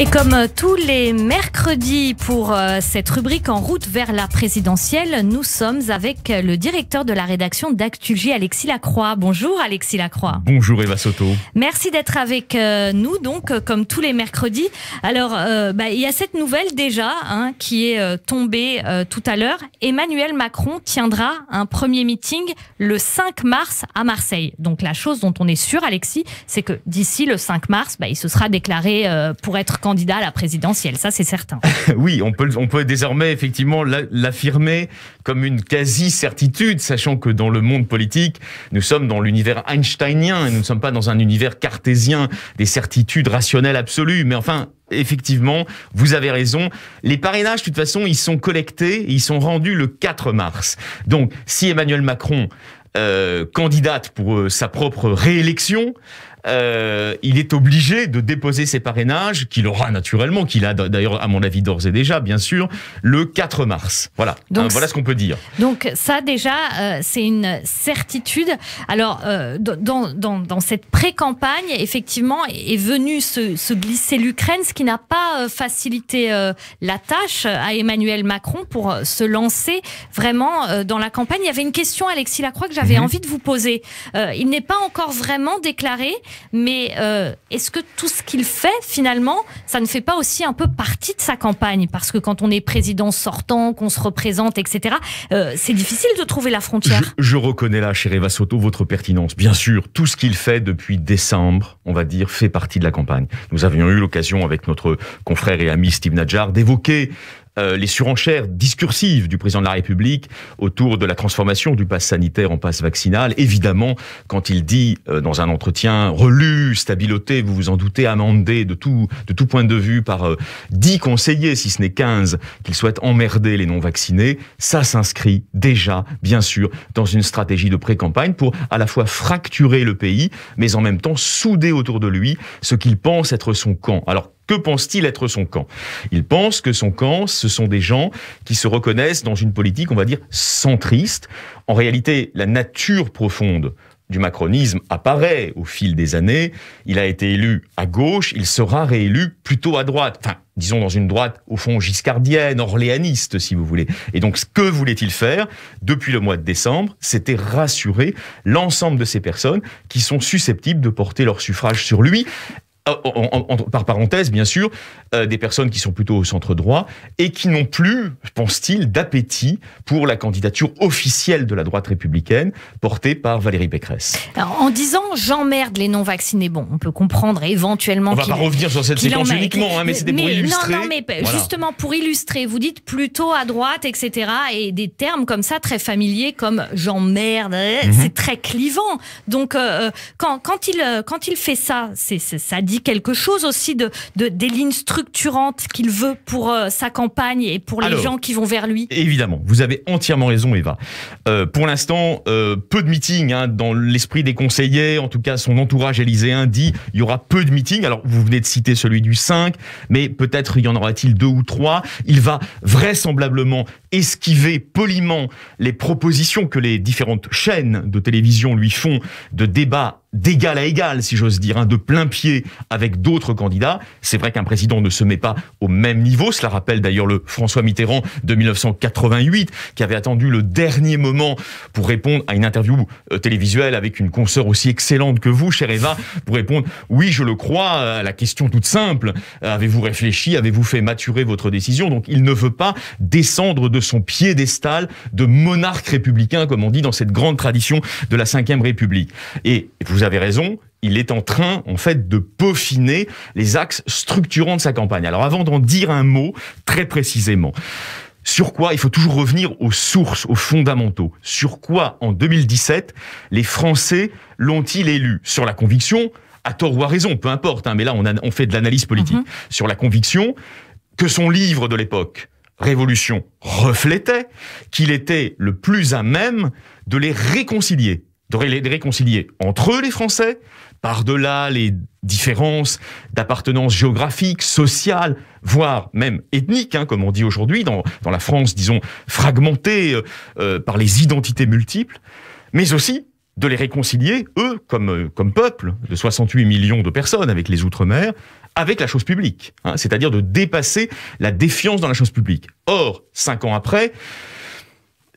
Et comme euh, tous les mercredis pour euh, cette rubrique en route vers la présidentielle, nous sommes avec euh, le directeur de la rédaction d'ActuJ, Alexis Lacroix. Bonjour Alexis Lacroix. Bonjour Eva Soto. Merci d'être avec nous, donc, comme tous les mercredis. Alors, bah, il y a cette nouvelle déjà hein, qui est tombée tout à l'heure. Emmanuel Macron tiendra un premier meeting le 5 mars à Marseille. Donc la chose dont on est sûr, Alexis, c'est que d'ici le 5 mars, bah, il se sera déclaré pour être candidat candidat à la présidentielle, ça c'est certain. oui, on peut, on peut désormais effectivement l'affirmer comme une quasi-certitude, sachant que dans le monde politique, nous sommes dans l'univers einsteinien et nous ne sommes pas dans un univers cartésien des certitudes rationnelles absolues. Mais enfin, effectivement, vous avez raison. Les parrainages, de toute façon, ils sont collectés, ils sont rendus le 4 mars. Donc, si Emmanuel Macron euh, candidate pour euh, sa propre réélection, euh, il est obligé de déposer ses parrainages, qu'il aura naturellement, qu'il a d'ailleurs, à mon avis, d'ores et déjà, bien sûr, le 4 mars. Voilà, hein, voilà ce qu'on peut dire. Donc ça, déjà, euh, c'est une certitude. Alors, euh, dans, cette pré-campagne, effectivement, est venu se, glisser l'Ukraine, ce qui n'a pas facilité la tâche à Emmanuel Macron pour se lancer vraiment dans la campagne. Il y avait une question, Alexis Lacroix, que j'avais mhm. envie de vous poser. il n'est pas encore vraiment déclaré mais euh, est-ce que tout ce qu'il fait, finalement, ça ne fait pas aussi un peu partie de sa campagne Parce que quand on est président sortant, qu'on se représente, etc., euh, c'est difficile de trouver la frontière. Je, reconnais là, chère Eva Soto, votre pertinence. Bien sûr, tout ce qu'il fait depuis décembre, on va dire, fait partie de la campagne. Nous avions eu l'occasion, avec notre confrère et ami Steve Nadjar, d'évoquer euh, les surenchères discursives du président de la République autour de la transformation du pass sanitaire en passe vaccinal. Évidemment, quand il dit euh, dans un entretien relu, stabiloté, vous vous en doutez, amendé de tout, de tout point de vue par euh, dix conseillers, si ce n'est 15, qu'il souhaite emmerder les non-vaccinés, ça s'inscrit déjà, bien sûr, dans une stratégie de pré-campagne pour à la fois fracturer le pays, mais en même temps souder autour de lui ce qu'il pense être son camp. Alors que pense-t-il être son camp Il pense que son camp, ce sont des gens qui se reconnaissent dans une politique, on va dire, centriste. En réalité, la nature profonde du macronisme apparaît au fil des années. Il a été élu à gauche, il sera réélu plutôt à droite. Enfin, disons dans une droite, au fond, giscardienne, orléaniste, si vous voulez. Et donc, ce que voulait-il faire Depuis le mois de décembre, c'était rassurer l'ensemble de ces personnes qui sont susceptibles de porter leur suffrage sur lui. Ah, par parenthèse bien sûr, euh, des personnes qui sont plutôt au centre droit et qui n'ont plus, pense-t-il, d'appétit pour la candidature officielle de la droite républicaine portée par Valérie Pécresse. Alors, en disant j'emmerde les non-vaccinés, bon, on peut comprendre éventuellement. On va pas revenir sur cette séquence uniquement, hein, mais c'était pour illustrer. Non, non, mais justement pour illustrer, vous dites plutôt à droite, etc. Et des termes comme ça très familiers comme j'emmerde, euh, mhm. c'est très clivant. Donc euh, quand, quand, il, quand il fait ça, ça dit quelque chose aussi de, des lignes structurantes qu'il veut pour euh, sa campagne et pour les gens qui vont vers lui Évidemment, vous avez entièrement raison, Eva. Euh, pour l'instant, euh, peu de meetings hein, dans l'esprit des conseillers, en tout cas son entourage élyséen dit il y aura peu de meetings. Alors vous venez de citer celui du 5, mais peut-être y en aura-t-il deux ou trois. Il va vraisemblablement esquiver poliment les propositions que les différentes chaînes de télévision lui font de débat d'égal à égal, si j'ose dire, hein, de plein pied avec d'autres candidats. C'est vrai qu'un président ne se met pas au même niveau. Cela rappelle d'ailleurs le François Mitterrand de 1988, qui avait attendu le dernier moment pour répondre à une interview euh, télévisuelle avec une consoeur aussi excellente que vous, chère Eva, pour répondre oui, je le crois, à la question toute simple. Euh, avez-vous réfléchi? Avez-vous fait maturer votre décision? Donc, il ne veut pas descendre de de son piédestal de monarque républicain, comme on dit dans cette grande tradition de la Ve République. Et vous avez raison, il est en train, en fait, de peaufiner les axes structurants de sa campagne. Alors avant d'en dire un mot, très précisément, sur quoi il faut toujours revenir aux sources, aux fondamentaux. Sur quoi, en 2017, les Français l'ont-ils élu Sur la conviction, à tort ou à raison, peu importe, hein, mais là on, fait de l'analyse politique. Mm-hmm. Sur la conviction que son livre de l'époque, Révolution reflétait qu'il était le plus à même de les réconcilier, de les réconcilier entre eux les Français, par-delà les différences d'appartenance géographique, sociale, voire même ethnique, hein, comme on dit aujourd'hui dans, la France, disons, fragmentée euh, euh, par les identités multiples, mais aussi de les réconcilier, eux, comme, euh, comme peuple de 68 millions de personnes avec les Outre-mer, avec la chose publique, hein, c'est-à-dire de dépasser la défiance dans la chose publique. Or, cinq ans après,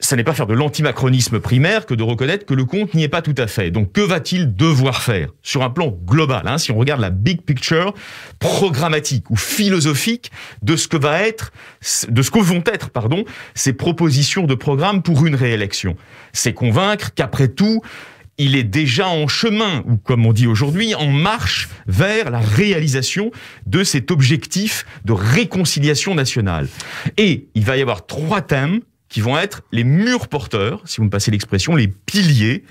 ça n'est pas faire de l'antimacronisme primaire que de reconnaître que le compte n'y est pas tout à fait. Donc que va-t-il devoir faire sur un plan global hein, Si on regarde la big picture programmatique ou philosophique de ce que va être, de ce que vont être, pardon, ces propositions de programme pour une réélection, c'est convaincre qu'après tout, il est déjà en chemin, ou comme on dit aujourd'hui, en marche vers la réalisation de cet objectif de réconciliation nationale. Et il va y avoir trois thèmes qui vont être les murs porteurs, si vous me passez l'expression, les piliers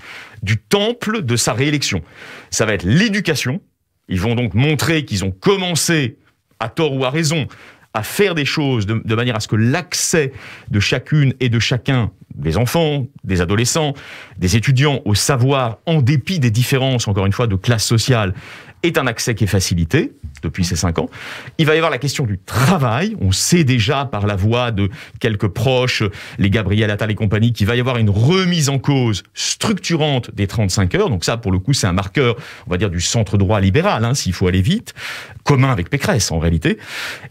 du temple de sa réélection. Ça va être l'éducation. Ils vont donc montrer qu'ils ont commencé, à tort ou à raison, à faire des choses de, manière à ce que l'accès de chacune et de chacun, des enfants, des adolescents, des étudiants au savoir, en dépit des différences, encore une fois, de classe sociale est un accès qui est facilité depuis ces cinq ans. Il va y avoir la question du travail. On sait déjà par la voix de quelques proches, les Gabriel Attal et compagnie, qu'il va y avoir une remise en cause structurante des 35 heures. Donc ça, pour le coup, c'est un marqueur, on va dire, du centre droit libéral, hein, s'il faut aller vite, commun avec Pécresse en réalité.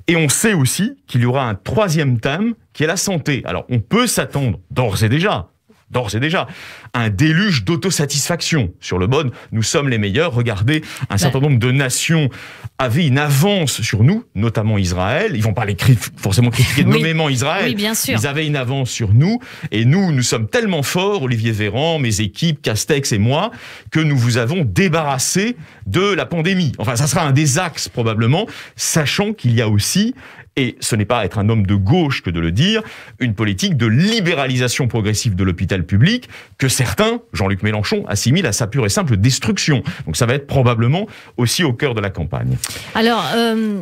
Et on sait aussi qu'il y aura un troisième thème qui est la santé. Alors on peut s'attendre d'ores et déjà d'ores et déjà un déluge d'autosatisfaction sur le bon, nous sommes les meilleurs, regardez, un certain nombre de nations avaient une avance sur nous, notamment Israël, ils vont pas forcément critiquer nommément Israël, oui, bien sûr. ils avaient une avance sur nous, et nous, nous sommes tellement forts, Olivier Véran, mes équipes, Castex et moi, que nous vous avons débarrassé de la pandémie. Enfin, ça sera un des axes probablement, sachant qu'il y a aussi et ce n'est pas être un homme de gauche que de le dire, une politique de libéralisation progressive de l'hôpital public que certains, Jean-Luc Mélenchon, assimilent à sa pure et simple destruction. Donc ça va être probablement aussi au cœur de la campagne. Alors, euh,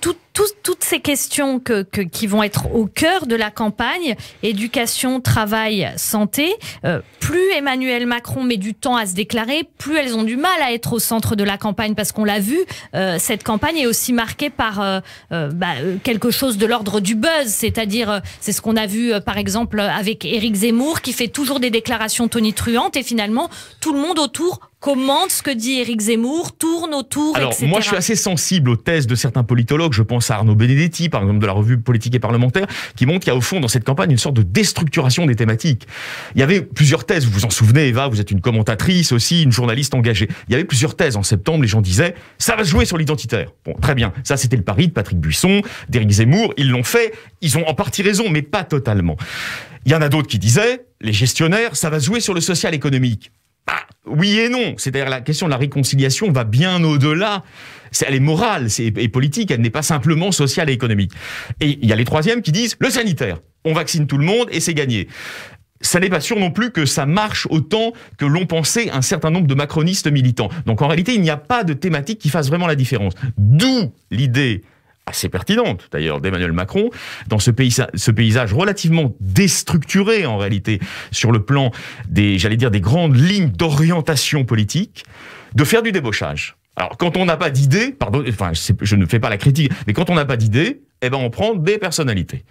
tout toutes ces questions que, qui vont être au cœur de la campagne, éducation, travail, santé, euh, plus Emmanuel Macron met du temps à se déclarer, plus elles ont du mal à être au centre de la campagne, parce qu'on l'a vu, euh, cette campagne est aussi marquée par euh, bah, quelque chose de l'ordre du buzz, c'est-à-dire, c'est ce qu'on a vu par exemple avec Éric Zemmour, qui fait toujours des déclarations tonitruantes, et finalement, tout le monde autour commente ce que dit Éric Zemmour, tourne autour, Alors, moi, je suis assez sensible aux thèses de certains politologues. Je pense à Arnaud Benedetti, par exemple, de la revue Politique et Parlementaire, qui montre qu'il y a au fond, dans cette campagne, une sorte de déstructuration des thématiques. Il y avait plusieurs thèses. Vous vous en souvenez, Eva, vous êtes une commentatrice aussi, une journaliste engagée. Il y avait plusieurs thèses. En septembre, les gens disaient, ça va jouer sur l'identitaire. Bon, très bien. Ça, c'était le pari de Patrick Buisson, d'Éric Zemmour. Ils l'ont fait. Ils ont en partie raison, mais pas totalement. Il y en a d'autres qui disaient, les gestionnaires, ça va jouer sur le social économique oui et non. C'est-à-dire la question de la réconciliation va bien au-delà. Elle est morale et politique, elle n'est pas simplement sociale et économique. Et il y a les troisièmes qui disent le sanitaire. On vaccine tout le monde et c'est gagné. Ça n'est pas sûr non plus que ça marche autant que l'ont pensé un certain nombre de macronistes militants. Donc en réalité, il n'y a pas de thématique qui fasse vraiment la différence. D'où l'idée assez pertinente d'ailleurs d'Emmanuel Macron dans ce, paysage, relativement déstructuré en réalité sur le plan des, j'allais dire, des grandes lignes d'orientation politique, de faire du débauchage. Alors quand on n'a pas d'idée, pardon, enfin je ne fais pas la critique, mais quand on n'a pas d'idée, eh ben on prend des personnalités.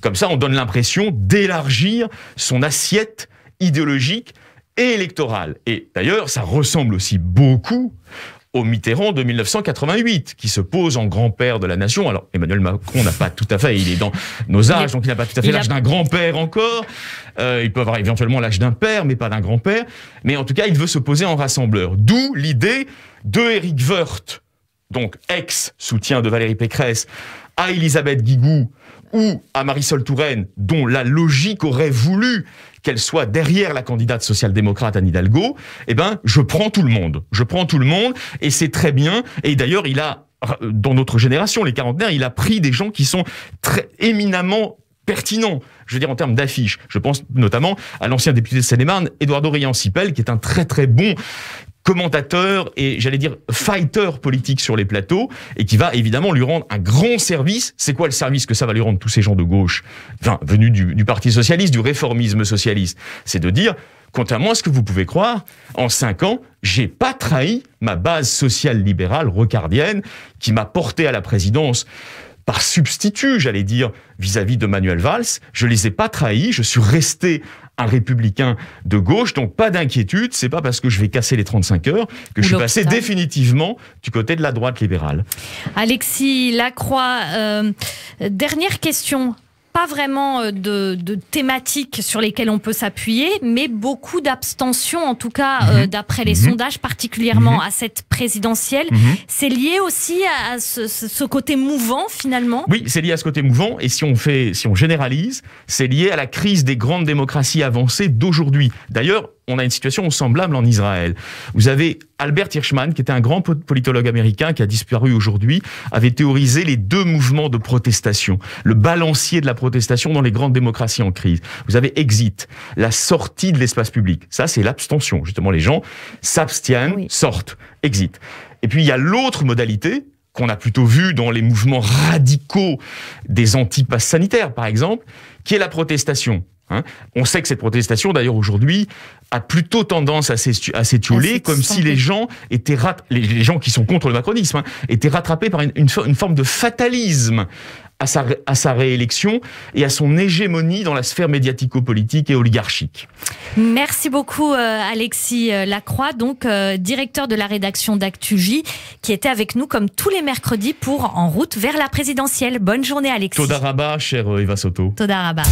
Comme ça, on donne l'impression d'élargir son assiette idéologique et électorale. Et d'ailleurs, ça ressemble aussi beaucoup au Mitterrand de 1988, qui se pose en grand-père de la nation. Alors Emmanuel Macron n'a pas tout à fait, il est dans nos âges, donc il n'a pas tout à fait l'âge d'un grand-père encore. Euh, il peut avoir éventuellement l'âge d'un père, mais pas d'un grand-père. Mais en tout cas, il veut se poser en rassembleur. D'où l'idée de Eric Woerth, donc ex-soutien de Valérie Pécresse, à Elisabeth Guigou ou à Marisol Touraine, dont la logique aurait voulu qu'elle soit derrière la candidate social-démocrate Anne Hidalgo, eh ben, je prends tout le monde. Je prends tout le monde et c'est très bien. Et d'ailleurs, il a dans notre génération, les quarantenaires, il a pris des gens qui sont très éminemment pertinents, je veux dire en termes d'affiches. Je pense notamment à l'ancien député de Seine-et-Marne, Eduardo Rian-Sipel, qui est un très très bon commentateur et j'allais dire fighter politique sur les plateaux et qui va évidemment lui rendre un grand service. C'est quoi le service que ça va lui rendre tous ces gens de gauche, enfin venus du, Parti socialiste, du réformisme socialiste C'est de dire, contrairement à ce que vous pouvez croire, en cinq ans, j'ai pas trahi ma base sociale libérale rocardienne qui m'a porté à la présidence par substitut, j'allais dire, vis-à-vis -vis de Manuel Valls. Je les ai pas trahis, je suis resté un républicain de gauche. Donc pas d'inquiétude, c'est pas parce que je vais casser les 35 heures que je suis passé définitivement du côté de la droite libérale. Alexis Lacroix, euh, dernière question pas vraiment euh, de, thématiques sur lesquelles on peut s'appuyer, mais beaucoup d'abstention, en tout cas euh, mhm. d'après les mhm. sondages, particulièrement mhm. à cette présidentielle. C'est lié aussi à, ce, ce, côté mouvant finalement Oui, c'est lié à ce côté mouvant, et si on, fait, si on généralise, c'est lié à la crise des grandes démocraties avancées d'aujourd'hui. D'ailleurs, on a une situation semblable en Israël. Vous avez Albert Hirschman, qui était un grand politologue américain qui a disparu aujourd'hui, avait théorisé les deux mouvements de protestation, le balancier de la protestation dans les grandes démocraties en crise. Vous avez exit, la sortie de l'espace public. Ça, c'est l'abstention. Justement, les gens s'abstiennent, sortent, exit. Et puis, il y a l'autre modalité, qu'on a plutôt vu dans les mouvements radicaux des antipasses sanitaires, par exemple, qui est la protestation. Hein. on sait que cette protestation, d'ailleurs aujourd'hui, a plutôt tendance à s'étioler, comme si les gens étaient les, gens qui sont contre le macronisme hein, étaient rattrapés par une, forme de fatalisme à sa, réélection et à son hégémonie dans la sphère médiatico-politique et oligarchique. Merci beaucoup euh, Alexis euh, Lacroix, donc euh, directeur de la rédaction d'Actuji, qui était avec nous comme tous les mercredis pour En route vers la présidentielle. Bonne journée Alexis. Todaraba, cher Eva Soto. Todaraba.